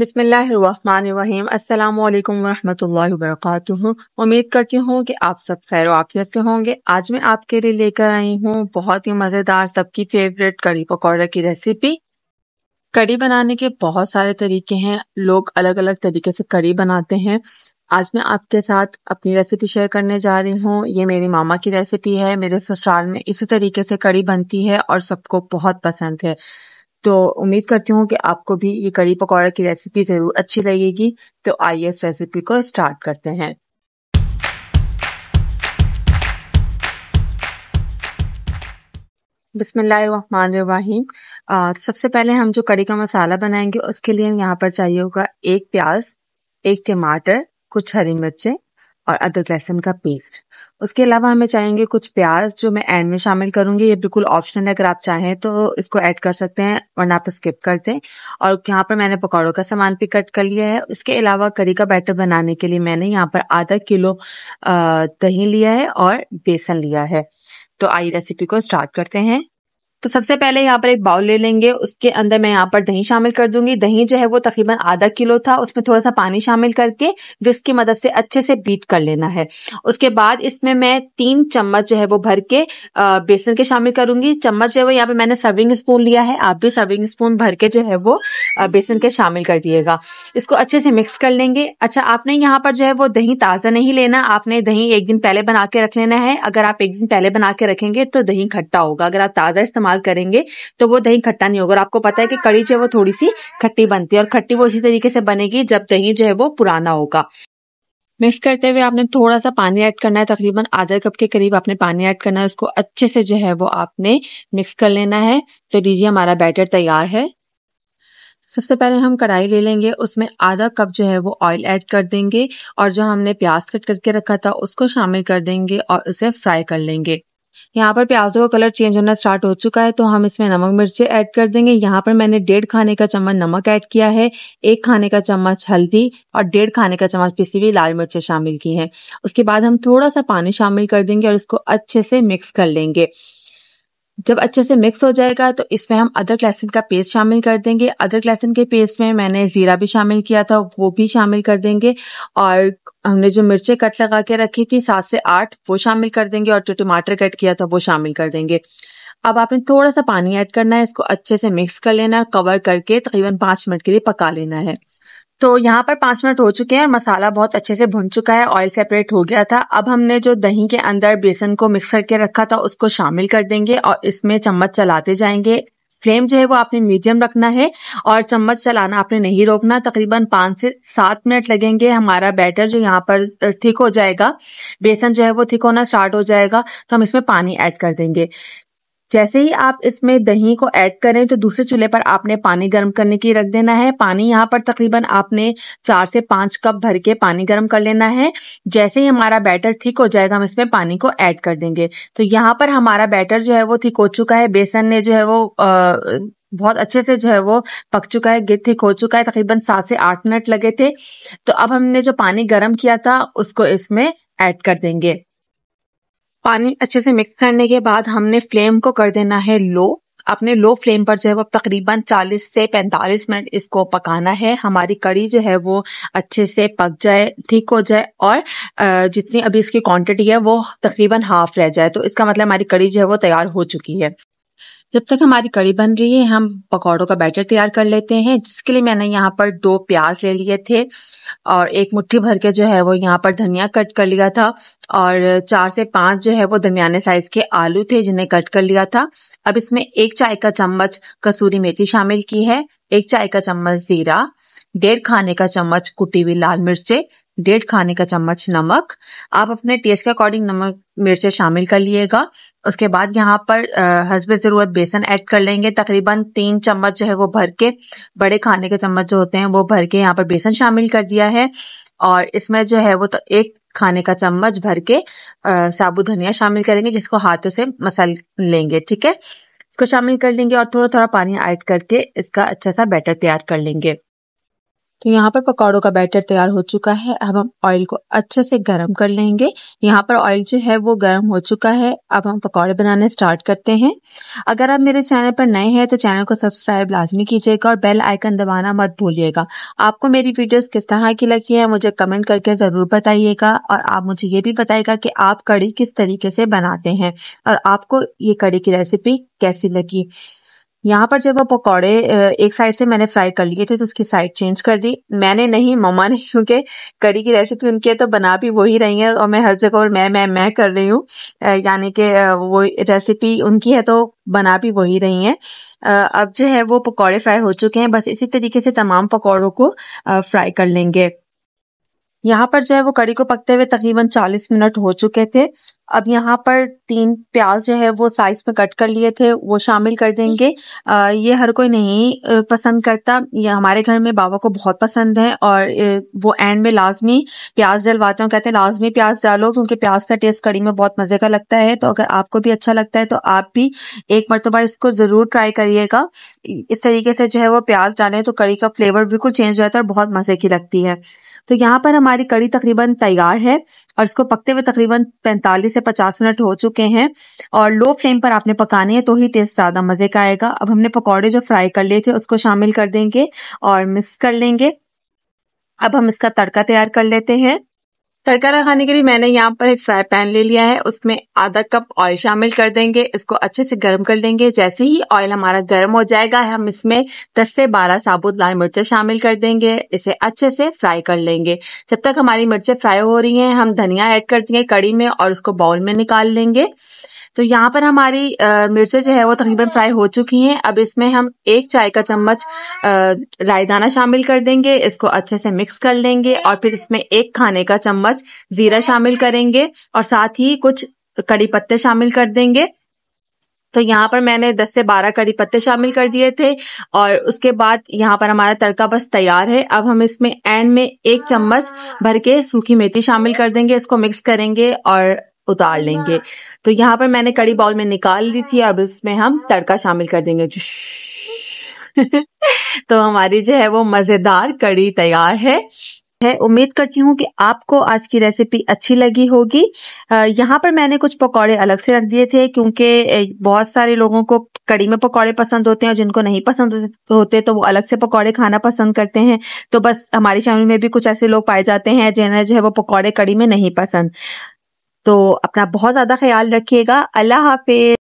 बिसमीम् अल्लाम वरहमतुल्लाहि वबरकातुहू उम्मीद करती हूँ कि आप सब खैर आफियत से होंगे आज मैं आपके लिए लेकर आई हूँ बहुत ही मज़ेदार सबकी फेवरेट कड़ी पकौड़ा की रेसिपी कड़ी बनाने के बहुत सारे तरीके हैं लोग अलग अलग तरीके से कड़ी बनाते हैं आज मैं आपके साथ अपनी रेसिपी शेयर करने जा रही हूँ ये मेरी मामा की रेसिपी है मेरे ससुराल में इसी तरीके से कड़ी बनती है और सबको बहुत पसंद है तो उम्मीद करती हूँ कि आपको भी ये कड़ी पकौड़ा की रेसिपी ज़रूर अच्छी लगेगी तो आइए इस रेसिपी को स्टार्ट करते हैं बिसमीम तो सबसे पहले हम जो कड़ी का मसाला बनाएंगे उसके लिए यहाँ पर चाहिए होगा एक प्याज एक टमाटर कुछ हरी मिर्चें और अदरक लहसुन का पेस्ट उसके अलावा हमें चाहेंगे कुछ प्याज जो मैं एंड में शामिल करूंगी ये बिल्कुल ऑप्शनल है अगर आप चाहें तो इसको ऐड कर सकते हैं वरना आप स्किप कर दें और यहाँ पर मैंने पकौड़ों का सामान भी कट कर लिया है उसके अलावा कड़ी का बैटर बनाने के लिए मैंने यहाँ पर आधा किलो दही लिया है और बेसन लिया है तो आई रेसिपी को स्टार्ट करते हैं तो सबसे पहले यहाँ पर एक बाउल ले लेंगे उसके अंदर मैं यहाँ पर दही शामिल कर दूंगी दही जो है वो तकरीबन आधा किलो था उसमें थोड़ा सा पानी शामिल करके विस्क की मदद से अच्छे से बीट कर लेना है उसके बाद इसमें मैं तीन चम्मच जो है वो भर के बेसन के शामिल करूंगी चम्मच जो है वो यहाँ पे मैंने सर्विंग स्पून लिया है आप भी सर्विंग स्पून भर के जो है वो बेसन के शामिल कर दिएगा इसको अच्छे से मिक्स कर लेंगे अच्छा आपने यहाँ पर जो है वो दही ताज़ा नहीं लेना आपने दही एक दिन पहले बना के रख लेना है अगर आप एक दिन पहले बना के रखेंगे तो दही खट्टा होगा अगर आप ताज़ा इस्तेमाल इस्तेमाल करेंगे तो वो दही खट्टा नहीं होगा और आपको पता है कि कड़ी जो है वो थोड़ी सी खट्टी बनती है और खट्टी वो इसी तरीके से बनेगी जब दही जो है वो पुराना होगा मिक्स करते हुए आपने थोड़ा सा पानी ऐड करना है तकरीबन आधा कप के करीब आपने पानी ऐड करना है उसको अच्छे से जो है वो आपने मिक्स कर लेना है तो लीजिए हमारा बैटर तैयार है सबसे पहले हम कढ़ाई ले लेंगे उसमें आधा कप जो है वो ऑयल ऐड कर देंगे और जो हमने प्याज कट करके रखा था उसको शामिल कर देंगे और उसे फ्राई कर लेंगे यहाँ पर प्याजों का कलर चेंज होना स्टार्ट हो चुका है तो हम इसमें नमक मिर्चें ऐड कर देंगे यहाँ पर मैंने डेढ़ खाने का चम्मच नमक ऐड किया है एक खाने का चम्मच हल्दी और डेढ़ खाने का चम्मच पिसी हुई लाल मिर्चें शामिल की हैं उसके बाद हम थोड़ा सा पानी शामिल कर देंगे और इसको अच्छे से मिक्स कर लेंगे जब अच्छे से मिक्स हो जाएगा तो इसमें हम अदरक लहसुन का पेस्ट शामिल कर देंगे अदरक लहसुन के पेस्ट में मैंने ज़ीरा भी शामिल किया था वो भी शामिल कर देंगे और हमने जो मिर्चें कट लगा के रखी थी सात से आठ वो शामिल कर देंगे और जो टमाटर कट किया था वो शामिल कर देंगे अब आपने थोड़ा सा पानी ऐड करना है इसको अच्छे से मिक्स कर लेना है कवर करके तकरीबन पाँच मिनट के लिए पका लेना है तो यहाँ पर पाँच मिनट हो चुके हैं और मसाला बहुत अच्छे से भुन चुका है ऑयल सेपरेट हो गया था अब हमने जो दही के अंदर बेसन को मिक्स करके रखा था उसको शामिल कर देंगे और इसमें चम्मच चलाते जाएंगे फ्लेम जो है वो आपने मीडियम रखना है और चम्मच चलाना आपने नहीं रोकना तकरीबन पाँच से सात मिनट लगेंगे हमारा बैटर जो यहाँ पर थिक हो जाएगा बेसन जो है वो थिक होना स्टार्ट हो जाएगा तो हम इसमें पानी ऐड कर देंगे जैसे ही आप इसमें दही को ऐड करें तो दूसरे चूल्हे पर आपने पानी गर्म करने की रख देना है पानी यहाँ पर तकरीबन आपने चार से पाँच कप भर के पानी गर्म कर लेना है जैसे ही हमारा बैटर ठीक हो जाएगा हम इसमें पानी को ऐड कर देंगे तो यहाँ पर हमारा बैटर जो है वो ठीक हो चुका है बेसन ने जो है वो बहुत अच्छे से जो है वो पक चुका है गिर ठीक हो चुका है तकरीबन सात से आठ मिनट लगे थे तो अब हमने जो पानी गर्म किया था उसको इसमें ऐड कर देंगे पानी अच्छे से मिक्स करने के बाद हमने फ्लेम को कर देना है लो अपने लो फ्लेम पर जो है वो तकरीबन 40 से 45 मिनट इसको पकाना है हमारी कड़ी जो है वो अच्छे से पक जाए ठीक हो जाए और जितनी अभी इसकी क्वांटिटी है वो तकरीबन हाफ रह जाए तो इसका मतलब हमारी कड़ी जो है वो तैयार हो चुकी है जब तक हमारी कड़ी बन रही है हम पकौड़ों का बैटर तैयार कर लेते हैं जिसके लिए मैंने यहाँ पर दो प्याज ले लिए थे और एक मुट्ठी भर के जो है वो यहाँ पर धनिया कट कर लिया था और चार से पांच जो है वो दरमियाने साइज के आलू थे जिन्हें कट कर लिया था अब इसमें एक चाय का चम्मच कसूरी मेथी शामिल की है एक चाय का चम्मच जीरा डेढ़ खाने का चम्मच कुटी हुई लाल मिर्चे डेढ़ खाने का चम्मच नमक आप अपने टेस्ट के अकॉर्डिंग नमक मिर्चें शामिल कर लिएगा उसके बाद यहाँ पर हसब ज़रूरत बेसन ऐड कर लेंगे तकरीबन तीन चम्मच जो है वो भर के बड़े खाने के चम्मच जो होते हैं वो भर के यहाँ पर बेसन शामिल कर दिया है और इसमें जो है वो तो एक खाने का चम्मच भर के साबुत धनिया शामिल करेंगे जिसको हाथों से मसल लेंगे ठीक है इसको शामिल कर लेंगे और थोड़ा थोड़ा पानी ऐड करके इसका अच्छा सा बैटर तैयार कर लेंगे तो यहाँ पर पकौड़ों का बैटर तैयार हो चुका है अब हम ऑयल को अच्छे से गर्म कर लेंगे यहाँ पर ऑयल जो है वो गर्म हो चुका है अब हम पकौड़े बनाने स्टार्ट करते हैं अगर आप मेरे चैनल पर नए हैं तो चैनल को सब्सक्राइब लाजमी कीजिएगा और बेल आइकन दबाना मत भूलिएगा आपको मेरी वीडियोज किस तरह की लगी है मुझे कमेंट करके ज़रूर बताइएगा और आप मुझे ये भी बताइएगा कि आप कड़ी किस तरीके से बनाते हैं और आपको ये कड़ी की रेसिपी कैसी लगी यहाँ पर जब वो पकौड़े एक साइड से मैंने फ्राई कर लिए थे तो उसकी साइड चेंज कर दी मैंने नहीं मम्मा ने क्योंकि कड़ी की रेसिपी उनकी है तो बना भी वही रही है और मैं हर जगह और मैं मैं मैं कर रही हूँ यानी कि वो रेसिपी उनकी है तो बना भी वही रही है अब जो है वो पकौड़े फ्राई हो चुके हैं बस इसी तरीके से तमाम पकौड़ों को फ्राई कर लेंगे यहाँ पर जो है वो कड़ी को पकते हुए तकरीबन 40 मिनट हो चुके थे अब यहाँ पर तीन प्याज जो है वो साइज में कट कर लिए थे वो शामिल कर देंगे आ, ये हर कोई नहीं पसंद करता ये हमारे घर में बाबा को बहुत पसंद है और वो एंड में लाजमी प्याज डलवाते हैं कहते हैं लाजमी प्याज डालो क्योंकि प्याज का टेस्ट कड़ी में बहुत मज़े का लगता है तो अगर आपको भी अच्छा लगता है तो आप भी एक मरतबा इसको ज़रूर ट्राई करिएगा इस तरीके से जो है वो प्याज डालें तो कड़ी का फ्लेवर बिल्कुल चेंज हो जाता है और बहुत मज़े की लगती है तो यहाँ पर हमारे हमारी कड़ी तकरीबन तैयार है और इसको पकते हुए तकरीबन 45 से 50 मिनट हो चुके हैं और लो फ्लेम पर आपने पकाने हैं तो ही टेस्ट ज़्यादा मज़े का आएगा अब हमने पकौड़े जो फ्राई कर लिए थे उसको शामिल कर देंगे और मिक्स कर लेंगे अब हम इसका तड़का तैयार कर लेते हैं तड़का लगाने के लिए मैंने यहाँ पर एक फ्राई पैन ले लिया है उसमें आधा कप ऑयल शामिल कर देंगे इसको अच्छे से गर्म कर लेंगे जैसे ही ऑयल हमारा गर्म हो जाएगा हम इसमें 10 से 12 साबुत लाल मिर्चें शामिल कर देंगे इसे अच्छे से फ्राई कर लेंगे जब तक हमारी मिर्चें फ्राई हो रही हैं हम धनिया ऐड कर देंगे कड़ी में और उसको बाउल में निकाल लेंगे तो यहाँ पर हमारी मिर्चें जो है वो तकरीबन फ्राई हो चुकी हैं अब इसमें हम एक चाय का चम्मच राई दाना शामिल कर देंगे इसको अच्छे से मिक्स कर लेंगे और फिर इसमें एक खाने का चम्मच जीरा शामिल करेंगे और साथ ही कुछ कड़ी पत्ते शामिल कर देंगे तो यहाँ पर मैंने 10 से 12 कड़ी पत्ते शामिल कर दिए थे और उसके बाद यहाँ पर हमारा तड़का बस तैयार है अब हम इसमें एंड में एक चम्मच भर के सूखी मेथी शामिल कर देंगे इसको मिक्स करेंगे और उतार लेंगे तो यहाँ पर मैंने कड़ी बाउल में निकाल ली थी अब इसमें हम तड़का शामिल कर देंगे तो हमारी जो है वो मजेदार कड़ी तैयार है है उम्मीद करती हूँ कि आपको आज की रेसिपी अच्छी लगी होगी यहाँ पर मैंने कुछ पकौड़े अलग से रख दिए थे क्योंकि बहुत सारे लोगों को कड़ी में पकौड़े पसंद होते हैं और जिनको नहीं पसंद होते तो वो अलग से पकौड़े खाना पसंद करते हैं तो बस हमारी फैमिली में भी कुछ ऐसे लोग पाए जाते हैं जिन्हें जो है वो पकौड़े कड़ी में नहीं पसंद तो अपना बहुत ज़्यादा ख्याल रखिएगा अल्लाह हाफिज